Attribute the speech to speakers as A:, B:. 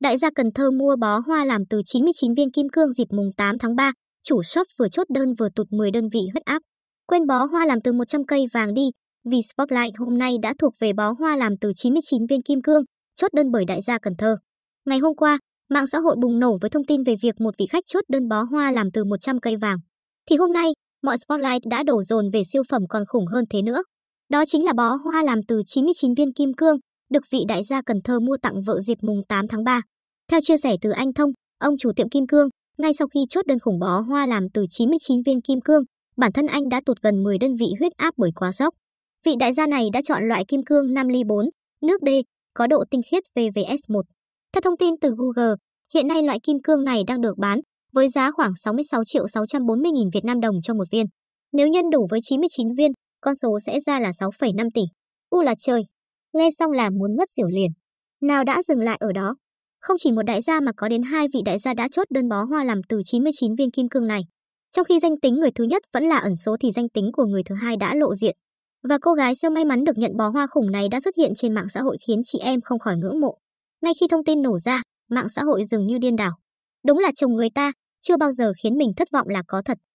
A: Đại gia Cần Thơ mua bó hoa làm từ 99 viên kim cương dịp mùng 8 tháng 3, chủ shop vừa chốt đơn vừa tụt 10 đơn vị huyết áp. Quên bó hoa làm từ 100 cây vàng đi, vì Spotlight hôm nay đã thuộc về bó hoa làm từ 99 viên kim cương, chốt đơn bởi đại gia Cần Thơ. Ngày hôm qua, mạng xã hội bùng nổ với thông tin về việc một vị khách chốt đơn bó hoa làm từ 100 cây vàng. Thì hôm nay, mọi Spotlight đã đổ dồn về siêu phẩm còn khủng hơn thế nữa. Đó chính là bó hoa làm từ 99 viên kim cương, được vị đại gia Cần Thơ mua tặng vợ dịp mùng 8 tháng 3. Theo chia sẻ từ anh Thông, ông chủ tiệm kim cương, ngay sau khi chốt đơn khủng bó hoa làm từ 99 viên kim cương, bản thân anh đã tụt gần 10 đơn vị huyết áp bởi quá sốc. Vị đại gia này đã chọn loại kim cương 5 ly 4, nước D, có độ tinh khiết VVS1. Theo thông tin từ Google, hiện nay loại kim cương này đang được bán với giá khoảng 66 triệu 640 nghìn Việt Nam đồng cho một viên. Nếu nhân đủ với 99 viên, con số sẽ ra là 6,5 tỷ. U là trời, nghe xong là muốn ngất xỉu liền. Nào đã dừng lại ở đó. Không chỉ một đại gia mà có đến hai vị đại gia đã chốt đơn bó hoa làm từ 99 viên kim cương này. Trong khi danh tính người thứ nhất vẫn là ẩn số thì danh tính của người thứ hai đã lộ diện. Và cô gái siêu may mắn được nhận bó hoa khủng này đã xuất hiện trên mạng xã hội khiến chị em không khỏi ngưỡng mộ. Ngay khi thông tin nổ ra, mạng xã hội dường như điên đảo. Đúng là chồng người ta, chưa bao giờ khiến mình thất vọng là có thật.